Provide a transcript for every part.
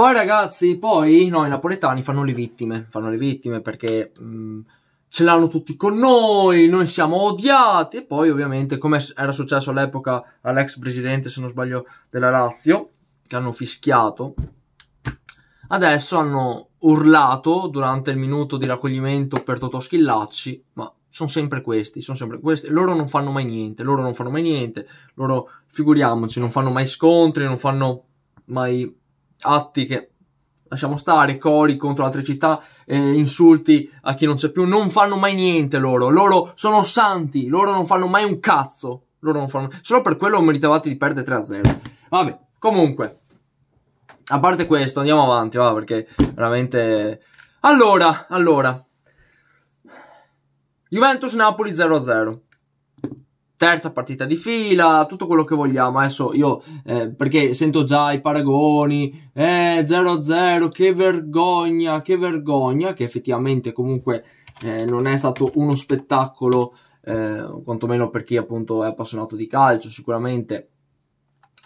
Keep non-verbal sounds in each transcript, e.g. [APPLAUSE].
Poi ragazzi, poi noi napoletani fanno le vittime, fanno le vittime perché mh, mm, ce l'hanno tutti con noi, noi siamo odiati e poi ovviamente come era successo all'epoca all'ex presidente, se non sbaglio, della Lazio, che hanno fischiato, adesso hanno urlato durante il minuto di raccoglimento per Totò Schillacci, ma sono sempre questi, sono sempre questi, loro non fanno mai niente, loro non fanno mai niente, loro figuriamoci, non fanno mai scontri, non fanno mai atti che lasciamo stare, cori contro altre città, eh, insulti a chi non c'è più, non fanno mai niente loro, loro sono santi, loro non fanno mai un cazzo, loro non fanno, solo per quello meritavate di perdere 3-0. Vabbè, comunque, a parte questo, andiamo avanti, va, perché veramente... Allora, allora, Juventus-Napoli 0-0 terza partita di fila, tutto quello che vogliamo. Adesso io, eh, perché sento già i paragoni, eh, 0-0, che vergogna, che vergogna, che effettivamente comunque eh, non è stato uno spettacolo, eh, quantomeno per chi appunto è appassionato di calcio, sicuramente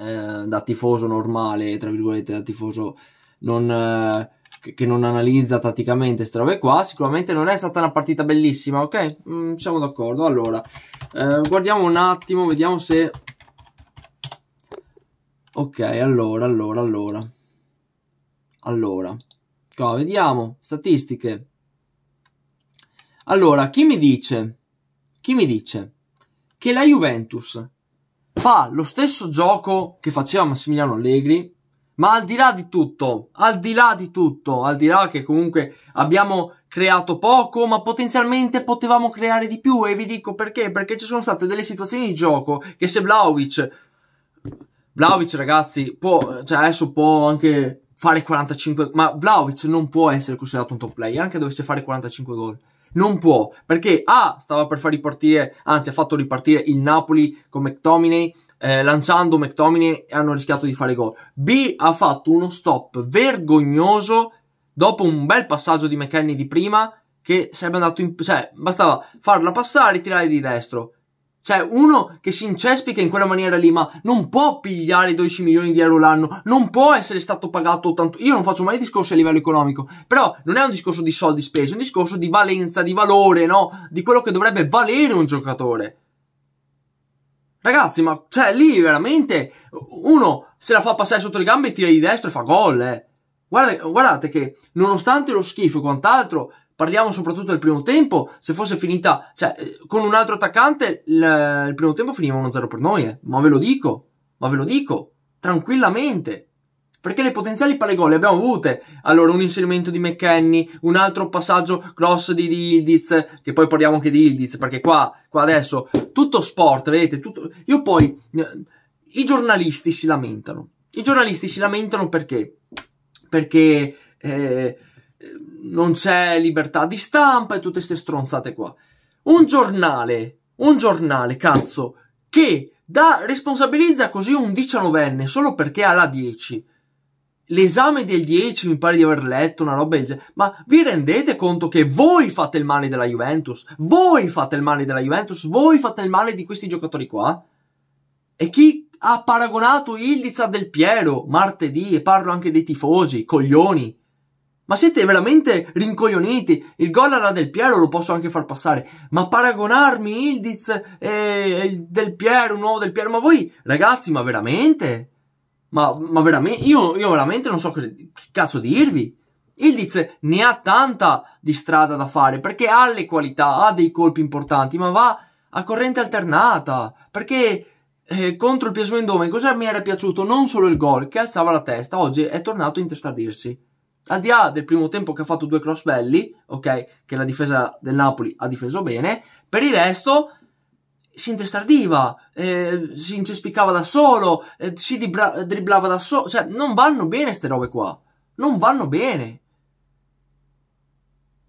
eh, da tifoso normale, tra virgolette, da tifoso non eh, che non analizza tatticamente queste robe qua. Sicuramente non è stata una partita bellissima, ok? Mm, siamo d'accordo. Allora, eh, guardiamo un attimo, vediamo se... Ok, allora, allora, allora. Allora, qua vediamo, statistiche. Allora, chi mi dice? Chi mi dice che la Juventus fa lo stesso gioco che faceva Massimiliano Allegri ma al di là di tutto, al di là di tutto, al di là che comunque abbiamo creato poco, ma potenzialmente potevamo creare di più e vi dico perché, perché ci sono state delle situazioni di gioco che se Vlaovic Vlaovic ragazzi può, cioè adesso può anche fare 45, ma Vlaovic non può essere considerato un top player anche dovesse fare 45 gol. Non può, perché A stava per far ripartire, anzi ha fatto ripartire il Napoli con McTominay eh, lanciando McTominay e hanno rischiato di fare gol. B ha fatto uno stop vergognoso dopo un bel passaggio di McKenny di prima che sarebbe andato in... cioè bastava farla passare e tirare di destro. Cioè, uno che si incespica in quella maniera lì, ma non può pigliare 12 milioni di euro l'anno, non può essere stato pagato tanto. Io non faccio mai discorsi a livello economico, però non è un discorso di soldi spesi, è un discorso di valenza, di valore, no? Di quello che dovrebbe valere un giocatore. Ragazzi, ma cioè lì veramente uno se la fa passare sotto le gambe e tira di destra e fa gol. Eh. Guardate, guardate, che nonostante lo schifo e quant'altro, parliamo soprattutto del primo tempo, se fosse finita cioè, eh, con un altro attaccante, il, il primo tempo finiva 1-0 per noi, eh. ma ve lo dico, ma ve lo dico, tranquillamente. Perché le potenziali palle gol le abbiamo avute. Allora, un inserimento di McKenny, un altro passaggio cross di, di Ildiz, che poi parliamo anche di Ildiz, perché qua, qua adesso, tutto sport, vedete, tutto... Io poi, eh, i giornalisti si lamentano. I giornalisti si lamentano perché? Perché eh, non c'è libertà di stampa e tutte queste stronzate qua. Un giornale, un giornale, cazzo, che da, responsabilizza così un diciannovenne solo perché ha la 10 l'esame del 10 mi pare di aver letto una roba del genere, ma vi rendete conto che voi fate il male della Juventus? Voi fate il male della Juventus? Voi fate il male di questi giocatori qua? E chi ha paragonato Ildiza del Piero martedì, e parlo anche dei tifosi, coglioni? Ma siete veramente rincoglioniti? Il gol alla Del Piero lo posso anche far passare, ma paragonarmi Ildiz e Del Piero, un nuovo Del Piero, ma voi ragazzi, ma veramente? Ma, ma veramente, io, io, veramente non so cosa, che cazzo dirvi. Il Ildiz ne ha tanta di strada da fare perché ha le qualità, ha dei colpi importanti, ma va a corrente alternata perché eh, contro il PSV Eindhoven cosa mi era piaciuto? Non solo il gol che alzava la testa, oggi è tornato a intestardirsi. Al di là del primo tempo che ha fatto due cross belli, ok, che la difesa del Napoli ha difeso bene, per il resto si intestardiva, eh, si incespicava da solo, eh, si dibra- dribblava da solo. Cioè, non vanno bene queste robe qua. Non vanno bene.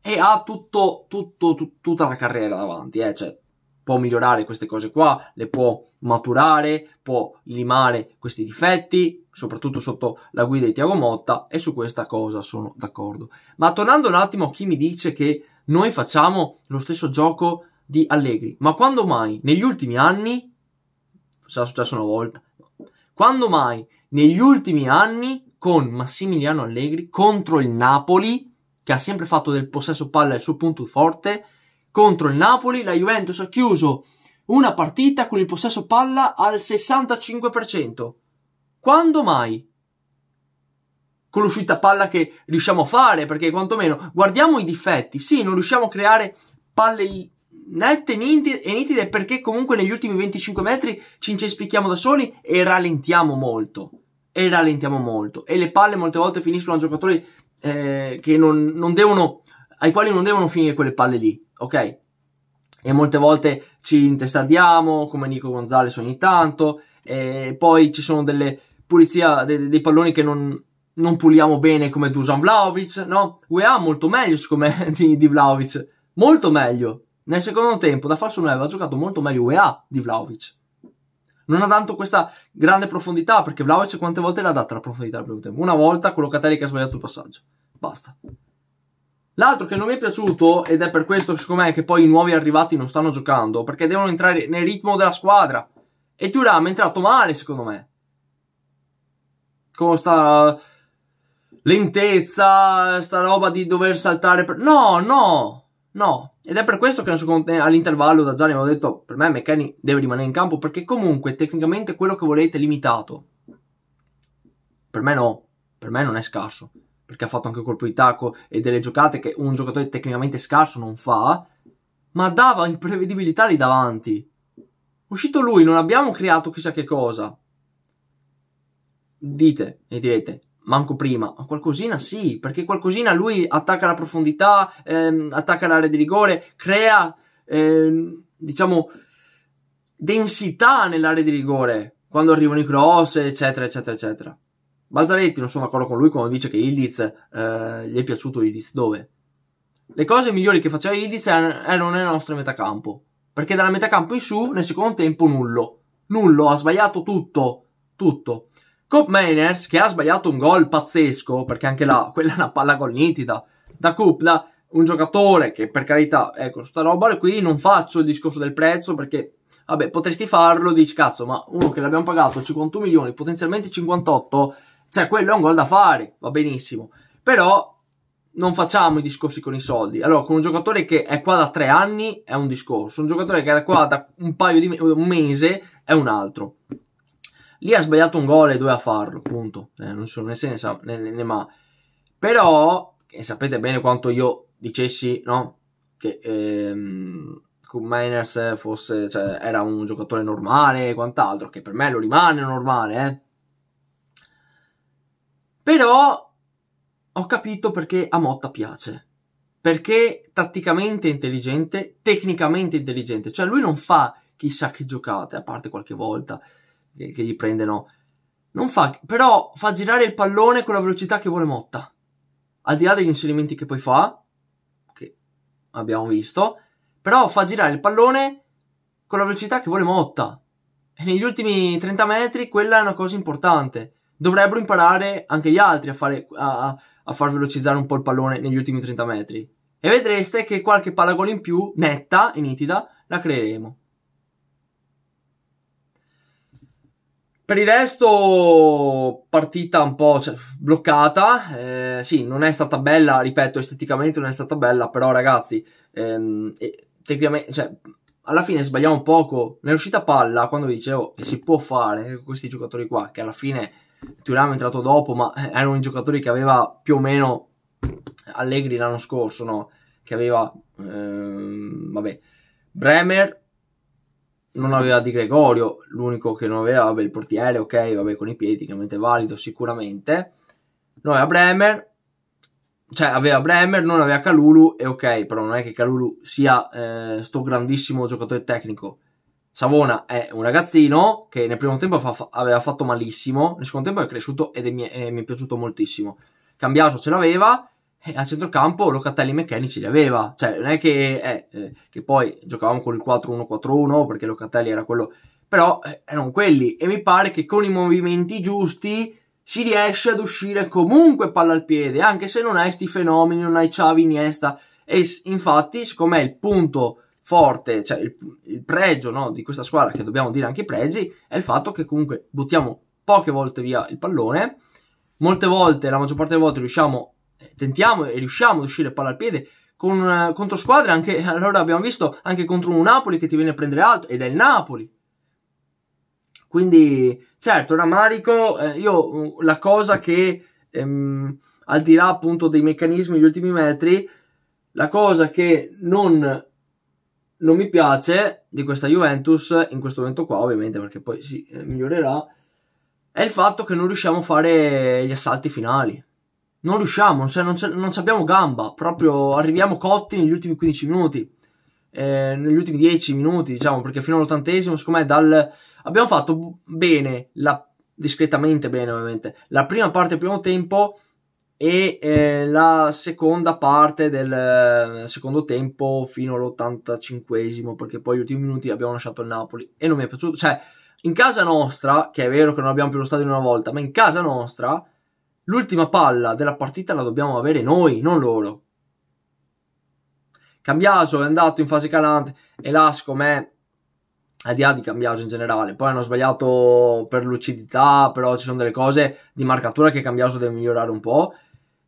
E ha tutto, tutto, tut- tutta la carriera davanti, eh. Cioè, può migliorare queste cose qua, le può maturare, può limare questi difetti, soprattutto sotto la guida di Tiago Motta, e su questa cosa sono d'accordo. Ma tornando un attimo a chi mi dice che noi facciamo lo stesso gioco di Allegri. Ma quando mai negli ultimi anni, sarà successo una volta, quando mai negli ultimi anni con Massimiliano Allegri contro il Napoli, che ha sempre fatto del possesso palla il suo punto forte, contro il Napoli la Juventus ha chiuso una partita con il possesso palla al 65%. Quando mai? Con l'uscita palla che riusciamo a fare, perché quantomeno guardiamo i difetti. Sì, non riusciamo a creare palle nette e nitide perché comunque negli ultimi 25 metri ci incespichiamo da soli e rallentiamo molto. E rallentiamo molto. E le palle molte volte finiscono a giocatori eh, che non, non devono, ai quali non devono finire quelle palle lì, ok? E molte volte ci intestardiamo, come Nico Gonzalez ogni tanto, e poi ci sono delle pulizie, dei, dei palloni che non, non puliamo bene come Dusan Vlaovic, no? UEA molto meglio, siccome, [LAUGHS] di, di Vlaovic, molto meglio, nel secondo tempo da falso 9 ha giocato molto meglio UEA di Vlaovic. Non ha tanto questa grande profondità perché Vlaovic quante volte l'ha data la profondità al primo tempo? Una volta quello Catari che ha sbagliato il passaggio. Basta. L'altro che non mi è piaciuto, ed è per questo secondo me che poi i nuovi arrivati non stanno giocando, perché devono entrare nel ritmo della squadra. E Turam è entrato male, secondo me. Con sta lentezza, sta roba di dover saltare. Per... No, no! No, ed è per questo che all'intervallo da Zari avevo detto, per me McKenny deve rimanere in campo, perché comunque tecnicamente quello che volete è limitato. Per me no, per me non è scarso, perché ha fatto anche colpo di tacco e delle giocate che un giocatore tecnicamente scarso non fa, ma dava imprevedibilità lì davanti. Uscito lui, non abbiamo creato chissà che cosa. Dite e direte, manco prima, ma qualcosina sì, perché qualcosina lui attacca la profondità, ehm, attacca l'area di rigore, crea, ehm, diciamo, densità nell'area di rigore quando arrivano i cross, eccetera, eccetera, eccetera. Balzaretti, non sono d'accordo con lui quando dice che Ildiz eh, gli è piaciuto Ildiz dove? Le cose migliori che faceva Ildiz erano nel nostro metacampo, perché dalla metacampo in su nel secondo tempo nullo, nullo, ha sbagliato tutto, tutto. Cop Mainers che ha sbagliato un gol pazzesco, perché anche là, [LAUGHS] quella è una palla gol nitida, da Kupla, un giocatore che per carità, ecco, sta roba qui non faccio il discorso del prezzo perché, vabbè, potresti farlo, dici cazzo, ma uno che l'abbiamo pagato 51 milioni, potenzialmente 58, cioè quello è un gol da fare, va benissimo. Però non facciamo i discorsi con i soldi. Allora, con un giocatore che è qua da tre anni è un discorso, un giocatore che è qua da un paio di me- un mese è un altro. Lì ha sbagliato un gol e due a farlo, punto. Eh, non sono né se ne, sa, né, né ma. Però, e sapete bene quanto io dicessi, no? Che ehm, Miners fosse, cioè, era un giocatore normale e quant'altro, che per me lo rimane normale, eh. Però ho capito perché a Motta piace. Perché tatticamente intelligente, tecnicamente intelligente. Cioè lui non fa chissà che giocate, a parte qualche volta che, che gli prendono. Non fa, però fa girare il pallone con la velocità che vuole Motta. Al di là degli inserimenti che poi fa, che abbiamo visto, però fa girare il pallone con la velocità che vuole Motta. E negli ultimi 30 metri quella è una cosa importante. Dovrebbero imparare anche gli altri a, fare, a, a far velocizzare un po' il pallone negli ultimi 30 metri. E vedreste che qualche palagol in più, netta e nitida, la creeremo. Per il resto, partita un po' cioè, bloccata. Eh, sì, non è stata bella, ripeto, esteticamente non è stata bella, però ragazzi, ehm, tecnicamente, cioè, alla fine sbagliamo poco. Nell'uscita palla, quando vi dicevo oh, che si può fare questi giocatori qua, che alla fine Turam è entrato dopo, ma [LAUGHS] erano i giocatori che aveva più o meno Allegri l'anno scorso, no? Che aveva, ehm, vabbè, Bremer, non aveva Di Gregorio, l'unico che non aveva, vabbè, il portiere, ok, vabbè, con i piedi, chiaramente valido sicuramente. Non aveva Bremer, cioè aveva Bremer, non aveva Calulu, e ok, però non è che Calulu sia eh, sto grandissimo giocatore tecnico. Savona è un ragazzino che nel primo tempo fa, aveva fatto malissimo, nel secondo tempo è cresciuto ed è, mi è, mi è piaciuto moltissimo. Cambiaso ce l'aveva, eh, a centrocampo Locatelli meccanici li aveva, cioè non è che, eh, eh, che poi giocavamo con il 4-1-4-1 perché Locatelli era quello, però eh, erano quelli e mi pare che con i movimenti giusti si riesce ad uscire comunque palla al piede, anche se non hai sti fenomeni, non hai Xavi, Iniesta e infatti siccome è il punto forte, cioè il, il pregio no, di questa squadra, che dobbiamo dire anche i pregi, è il fatto che comunque buttiamo poche volte via il pallone, molte volte, la maggior parte delle volte riusciamo a tentiamo e riusciamo ad uscire palla al piede con, eh, contro squadre anche, [LAUGHS] allora abbiamo visto anche contro un Napoli che ti viene a prendere alto ed è il Napoli quindi certo rammarico eh, io la cosa che ehm, al di là appunto dei meccanismi degli ultimi metri la cosa che non non mi piace di questa Juventus in questo momento qua ovviamente perché poi si sì, eh, migliorerà è il fatto che non riusciamo a fare gli assalti finali non riusciamo, cioè non, non abbiamo gamba, proprio arriviamo cotti negli ultimi 15 minuti, eh, negli ultimi 10 minuti, diciamo, perché fino all'ottantesimo, secondo me, dal... abbiamo fatto bene, la... discretamente bene ovviamente, la prima parte del primo tempo e eh, la seconda parte del eh, secondo tempo fino all'ottantacinquesimo, perché poi gli ultimi minuti abbiamo lasciato il Napoli e non mi è piaciuto, cioè in casa nostra, che è vero che non abbiamo più lo stadio una volta, ma in casa nostra L'ultima palla della partita la dobbiamo avere noi, non loro. Cambiaso è andato in fase calante e l'Asco me al di là di Cambiaso in generale. Poi hanno sbagliato per lucidità, però ci sono delle cose di marcatura che Cambiaso deve migliorare un po'.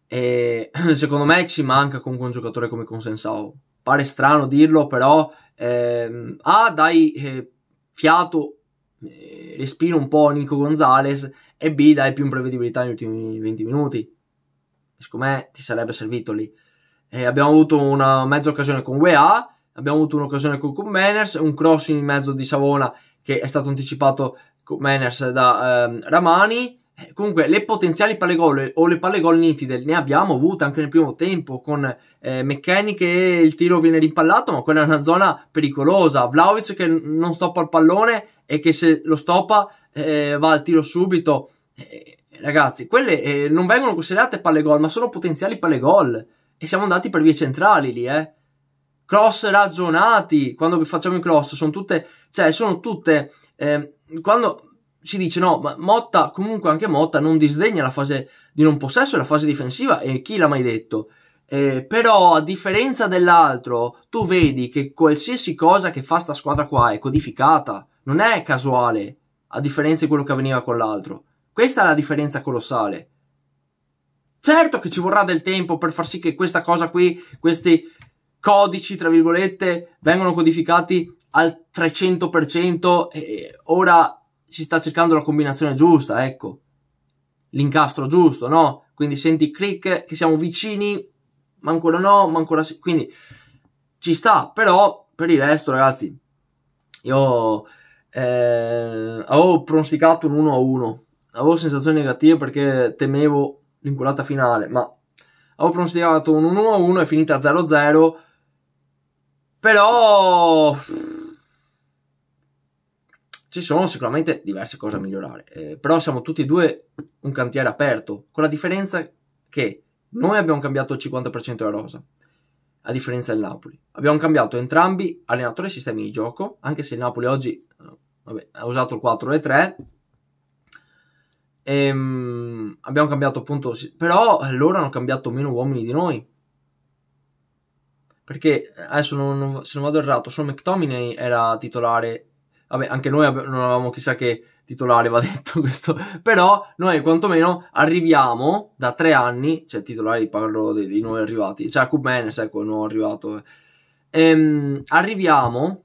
E [CLEARS THROAT] secondo me ci manca comunque un giocatore come Consensao. Pare strano dirlo, però ehm, ah, dai eh, fiato, eh, respiro un po' Nico Gonzalez e B dai più imprevedibilità negli ultimi 20 minuti. Siccome ti sarebbe servito lì. E abbiamo avuto una mezza occasione con UEA, abbiamo avuto un'occasione con Comeners, un cross in mezzo di Savona che è stato anticipato Comeners da ehm, Ramani. Eh, comunque le potenziali palle gol o le palle gol nitide ne abbiamo avute anche nel primo tempo con eh, McKenny che il tiro viene rimpallato ma quella è una zona pericolosa. Vlaovic che non stoppa il pallone e che se lo stoppa eh, va al tiro subito. Eh, ragazzi, quelle eh, non vengono considerate palle gol, ma sono potenziali palle gol. E siamo andati per vie centrali lì, eh. Cross ragionati, quando facciamo i cross, sono tutte, cioè, sono tutte, ehm, quando si dice no, ma Motta, comunque anche Motta non disdegna la fase di non possesso e la fase difensiva, e chi l'ha mai detto? Eh, però a differenza dell'altro, tu vedi che qualsiasi cosa che fa sta squadra qua è codificata, non è casuale a differenza di quello che avveniva con l'altro. Questa è la differenza colossale. Certo che ci vorrà del tempo per far sì che questa cosa qui, questi codici, tra virgolette, vengano codificati al 300% e ora si sta cercando la combinazione giusta, ecco. L'incastro giusto, no? Quindi senti click che siamo vicini, ma ancora no, ma ancora sì. Quindi ci sta, però per il resto, ragazzi, io eh, avevo pronosticato un 1-1, a avevo sensazioni negative perché temevo l'inculata finale, ma avevo pronosticato un 1-1, a è finita 0-0, però ci sono sicuramente diverse cose da migliorare, eh, però siamo tutti e due un cantiere aperto, con la differenza che noi abbiamo cambiato il 50% della rosa, a differenza del Napoli. Abbiamo cambiato entrambi allenatori e sistemi di gioco, anche se il Napoli oggi eh, vabbè, ha usato il 4 e 3. E, ehm, abbiamo cambiato appunto, però loro hanno cambiato meno uomini di noi. Perché adesso non, se non vado errato, solo McTominay era titolare. Vabbè, anche noi non avevamo chissà che titolare va detto [LAUGHS] questo, però noi quantomeno arriviamo da tre anni, cioè titolari parlo dei, dei nuovi arrivati, cioè Kubenes ecco il nuovo arrivato, eh. ehm, arriviamo,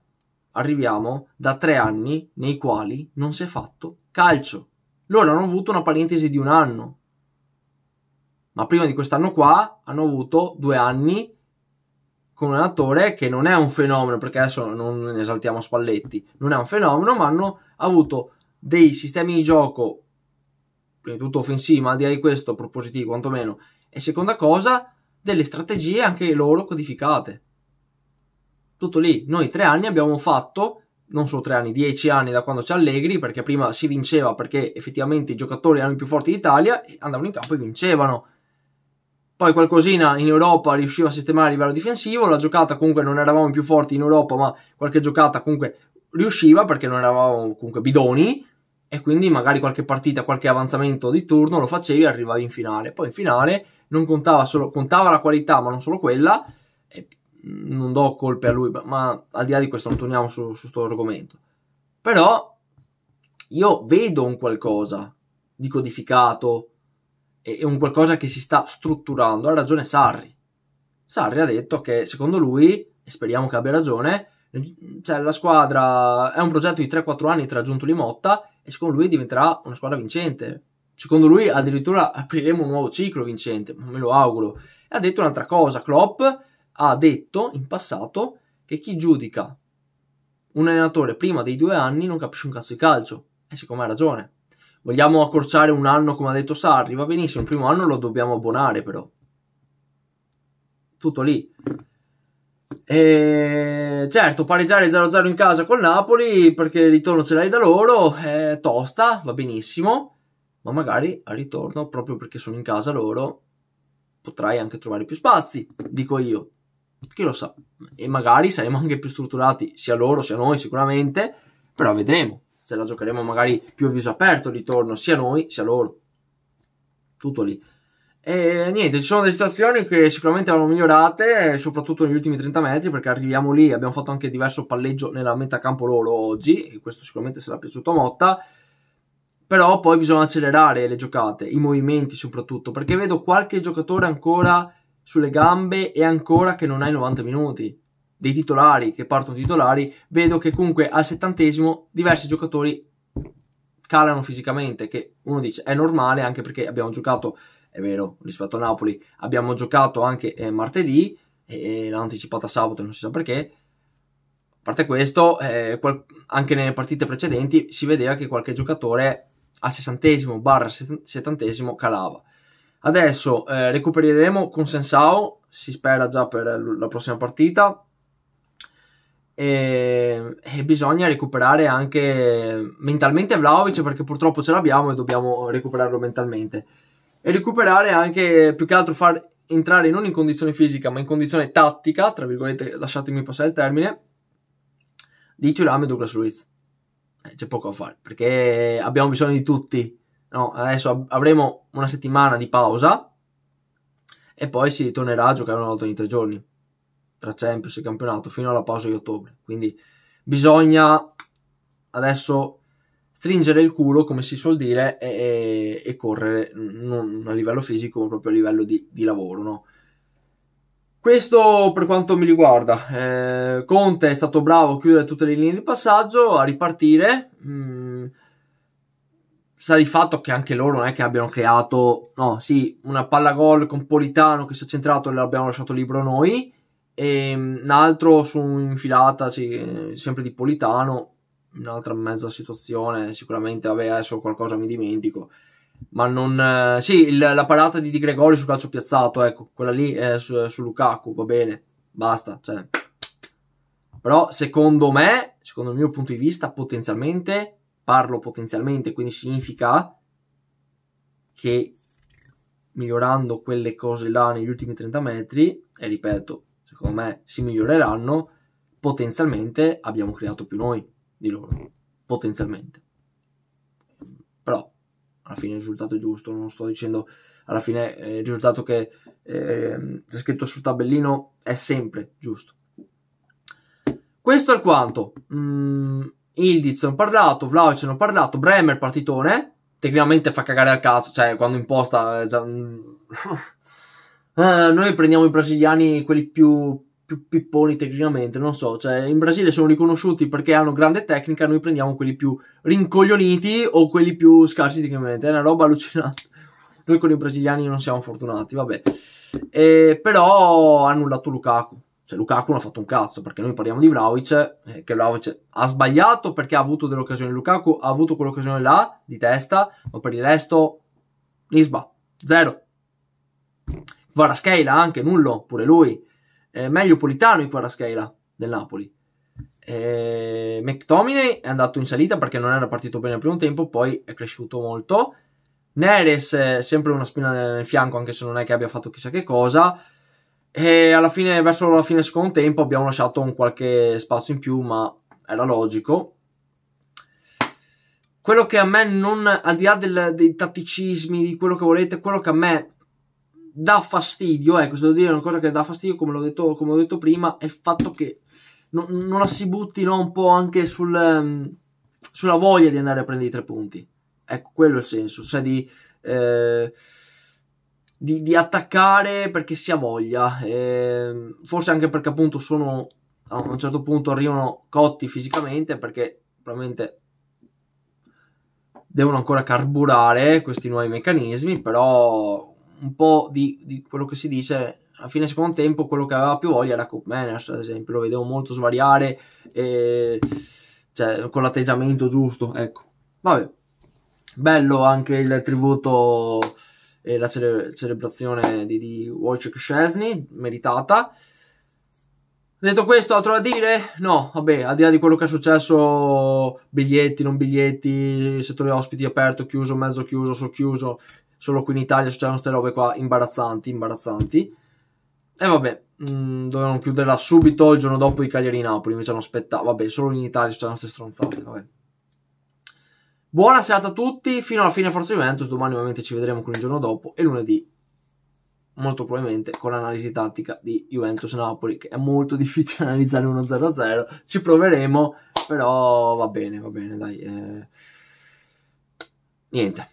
arriviamo da tre anni nei quali non si è fatto calcio. Loro hanno avuto una parentesi di un anno, ma prima di quest'anno qua hanno avuto due anni con un attore che non è un fenomeno, perché adesso non esaltiamo Spalletti, non è un fenomeno, ma hanno avuto dei sistemi di gioco, prima di tutto offensivi, ma al di là di questo propositivo quantomeno, e seconda cosa, delle strategie anche loro codificate. Tutto lì, noi tre anni abbiamo fatto, non solo tre anni, dieci anni da quando c'è Allegri, perché prima si vinceva perché effettivamente i giocatori erano i più forti d'Italia, e andavano in campo e vincevano. Poi qualcosina in Europa riusciva a sistemare a livello difensivo, la giocata comunque non eravamo i più forti in Europa, ma qualche giocata comunque riusciva perché non eravamo comunque bidoni e quindi magari qualche partita, qualche avanzamento di turno lo facevi e arrivavi in finale. Poi in finale non contava solo contava la qualità, ma non solo quella. E non do colpe a lui, ma al di là di questo non torniamo su questo argomento. Però io vedo un qualcosa di codificato e un qualcosa che si sta strutturando. Ha ragione Sarri. Sarri ha detto che secondo lui, e speriamo che abbia ragione, cioè la squadra è un progetto di 3-4 anni tra Giuntoli e Motta e secondo lui diventerà una squadra vincente. Secondo lui addirittura apriremo un nuovo ciclo vincente, me lo auguro. E ha detto un'altra cosa, Klopp ha detto in passato che chi giudica un allenatore prima dei due anni non capisce un cazzo di calcio. E siccome ha ragione. Vogliamo accorciare un anno come ha detto Sarri? Va benissimo, il primo anno lo dobbiamo abbonare però. Tutto lì. E certo, pareggiare 0-0 in casa col Napoli perché il ritorno ce l'hai da loro è tosta, va benissimo, ma magari al ritorno, proprio perché sono in casa loro, potrai anche trovare più spazi, dico io. Chi lo sa? E magari saremo anche più strutturati, sia loro sia noi sicuramente, però vedremo. Se la giocheremo magari più a viso aperto il ritorno, sia noi sia loro. Tutto lì. E niente, ci sono delle situazioni che sicuramente vanno migliorate, soprattutto negli ultimi 30 metri, perché arriviamo lì, abbiamo fatto anche diverso palleggio nella metà campo loro oggi, e questo sicuramente sarà piaciuto a Motta. Però poi bisogna accelerare le giocate, i movimenti soprattutto, perché vedo qualche giocatore ancora sulle gambe e ancora che non ha i 90 minuti. Dei titolari che partono titolari, vedo che comunque al settantesimo diversi giocatori calano fisicamente, che uno dice è normale anche perché abbiamo giocato è vero, rispetto a Napoli. Abbiamo giocato anche eh, martedì e, e l'hanno anticipata sabato, non si sa perché. A parte questo, eh, qual- anche nelle partite precedenti si vedeva che qualche giocatore al 60esimo barra 70esimo calava. Adesso eh, recupereremo con Sensao, si spera già per la prossima partita. E, e bisogna recuperare anche mentalmente Vlaovic perché purtroppo ce l'abbiamo e dobbiamo recuperarlo mentalmente e recuperare anche più che altro far entrare non in condizione fisica ma in condizione tattica, tra virgolette lasciatemi passare il termine, di Thuram e Douglas Ruiz. Eh, c'è poco a fare perché abbiamo bisogno di tutti. No, adesso avremo una settimana di pausa e poi si tornerà a giocare una volta ogni tre giorni tra Champions e campionato fino alla pausa di ottobre. Quindi bisogna adesso stringere il culo, come si suol dire, e, e correre non a livello fisico, ma proprio a livello di, di lavoro, no? Questo per quanto mi riguarda, eh, Conte è stato bravo a chiudere tutte le linee di passaggio, a ripartire. Mm, sta di fatto che anche loro non è che abbiano creato, no, sì, una palla gol con Politano che si è centrato e l'abbiamo lasciato libero noi, e ehm, un altro su un'infilata sì, sempre di Politano, un'altra mezza situazione, sicuramente vabbè adesso qualcosa mi dimentico, ma non... Eh, sì, il, la parata di Di Gregori sul calcio piazzato, ecco, quella lì è eh, su, su Lukaku, va bene, basta, cioè. Però secondo me, secondo il mio punto di vista, potenzialmente, parlo potenzialmente, quindi significa che migliorando quelle cose là negli ultimi 30 metri, e ripeto, secondo me si miglioreranno, potenzialmente abbiamo creato più noi di loro, potenzialmente. Però alla fine il risultato è giusto, non sto dicendo alla fine eh, il risultato che eh, c'è scritto sul tabellino è sempre giusto. Questo è quanto. Mm, Ildiz hanno parlato, Vlaovic hanno parlato, Bremer partitone, tecnicamente fa cagare al cazzo, cioè quando imposta... Eh, già... Mm, [LAUGHS] eh, noi prendiamo i brasiliani quelli più più pipponi tecnicamente, non so, cioè in Brasile sono riconosciuti perché hanno grande tecnica, noi prendiamo quelli più rincoglioniti o quelli più scarsi tecnicamente, è una roba allucinante. Noi con i brasiliani non siamo fortunati, vabbè. E, però hanno annullato Lukaku. Cioè Lukaku non ha fatto un cazzo, perché noi parliamo di Vlaovic, eh, che Vlaovic ha sbagliato perché ha avuto delle occasioni. Lukaku ha avuto quell'occasione là, di testa, ma per il resto, Nisba, zero. Varascheila anche, nullo, pure lui eh, meglio Politano in quella scheda del Napoli. Eh, McTominay è andato in salita perché non era partito bene al primo tempo, poi è cresciuto molto. Neres è sempre una spina nel fianco, anche se non è che abbia fatto chissà che cosa. E alla fine, verso la fine del secondo tempo, abbiamo lasciato un qualche spazio in più, ma era logico. Quello che a me non, al di là del, dei tatticismi, di quello che volete, quello che a me dà fastidio, ecco, eh, se devo dire una cosa che dà fastidio, come, l'ho detto, come ho detto prima, è il fatto che non, non la si butti no, un po' anche sul, um, sulla voglia di andare a prendere i tre punti. Ecco, quello è il senso, cioè di, eh, di, di attaccare perché si ha voglia, eh, forse anche perché appunto sono a un certo punto arrivano cotti fisicamente perché probabilmente devono ancora carburare questi nuovi meccanismi, però un po' di, di quello che si dice a fine secondo tempo quello che aveva più voglia era Coop Manners, ad esempio, lo vedevo molto svariare e, cioè, con l'atteggiamento giusto, ecco. Vabbè, bello anche il tributo e la cele- celebrazione di, di Wojciech Szczesny, meritata. Detto questo, altro da dire? No, vabbè, al di là di quello che è successo, biglietti, non biglietti, settore ospiti aperto, chiuso, mezzo chiuso, so chiuso, solo qui in Italia succedono queste robe qua imbarazzanti, imbarazzanti. E vabbè, mh, mm, dovevano chiuderla subito il giorno dopo i Cagliari-Napoli, invece hanno aspettato, vabbè, solo in Italia succedono queste stronzate, vabbè. Buona serata a tutti, fino alla fine Forza Juventus, domani ovviamente ci vedremo con il giorno dopo e lunedì molto probabilmente con l'analisi tattica di Juventus-Napoli, che è molto [LAUGHS] difficile analizzare 1-0-0, ci proveremo, però va bene, va bene, dai. Eh... Niente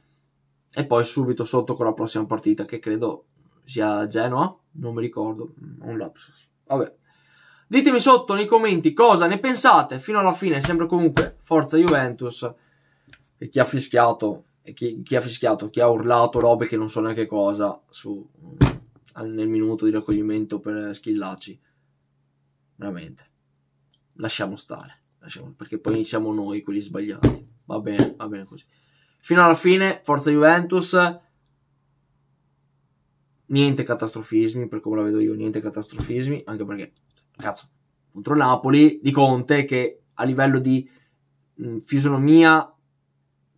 e poi subito sotto con la prossima partita che credo sia Genoa, non mi ricordo, un lapsus. Vabbè. Ditemi sotto nei commenti cosa ne pensate fino alla fine, sempre comunque Forza Juventus e chi ha fischiato e chi, chi ha fischiato, chi ha urlato robe che non so neanche cosa su, nel minuto di raccoglimento per Schillaci. Veramente. Lasciamo stare, lasciamo, perché poi siamo noi quelli sbagliati. Va bene, va bene così. Fino alla fine, forza Juventus, niente catastrofismi, per come la vedo io, niente catastrofismi, anche perché, cazzo, contro Napoli di Conte che a livello di mh, fisonomia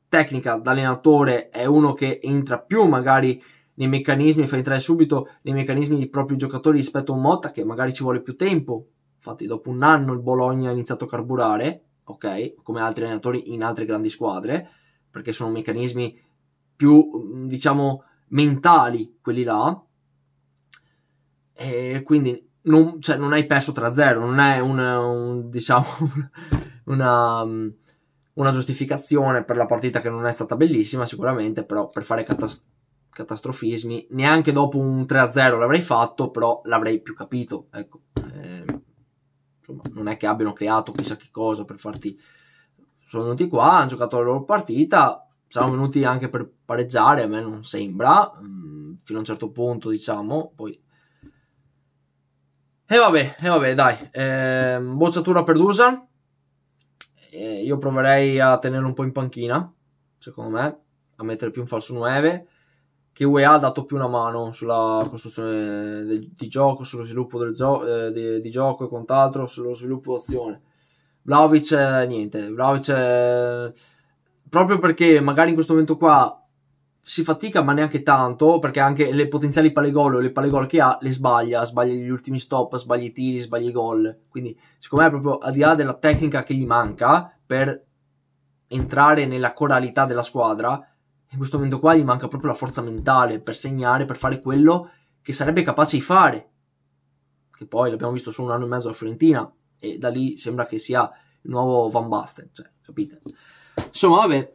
tecnica d'allenatore è uno che entra più magari nei meccanismi, fa entrare subito nei meccanismi dei propri giocatori rispetto a un Motta che magari ci vuole più tempo. Infatti dopo un anno il Bologna ha iniziato a carburare, ok, come altri allenatori in altre grandi squadre perché sono meccanismi più, mm, diciamo, mentali quelli là. E quindi non, cioè, non hai perso 3-0, non è una, un, diciamo, [LAUGHS] una, mm, una, giustificazione per la partita che non è stata bellissima, sicuramente, però per fare catas- catastrofismi, neanche dopo un 3-0 l'avrei fatto, però l'avrei più capito. Ecco. Eh, insomma, non è che abbiano creato chissà che cosa per farti sono venuti qua, hanno giocato la loro partita, saranno venuti anche per pareggiare, a me non sembra, mm, fino a un certo punto diciamo, poi... E eh, vabbè, e eh, vabbè, dai, eh, bocciatura per Dusan, eh, io proverei a tenerlo un po' in panchina, secondo me, a mettere più un falso 9, che UEA ha dato più una mano sulla costruzione del, di gioco, sullo sviluppo del gio- eh, di, di gioco e quant'altro, sullo sviluppo d'azione Vlaovic, eh, niente, Vlaovic eh, proprio perché magari in questo momento qua si fatica ma neanche tanto perché anche le potenziali gol o le gol che ha le sbaglia, sbaglia gli ultimi stop, sbaglia i tiri, sbaglia i gol. Quindi secondo me proprio al di là della tecnica che gli manca per entrare nella coralità della squadra, in questo momento qua gli manca proprio la forza mentale per segnare, per fare quello che sarebbe capace di fare. Che poi l'abbiamo visto solo un anno e mezzo a Fiorentina, e da lì sembra che sia il nuovo Van Basten, cioè, capite? Insomma, vabbè.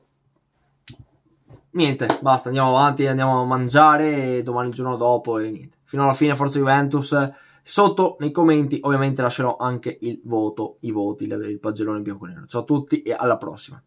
Niente, basta, andiamo avanti, andiamo a mangiare e domani il giorno dopo e niente. Fino alla fine Forza Juventus. Sotto nei commenti ovviamente lascerò anche il voto, i voti, il pagellone bianco-nero. Ciao a tutti e alla prossima.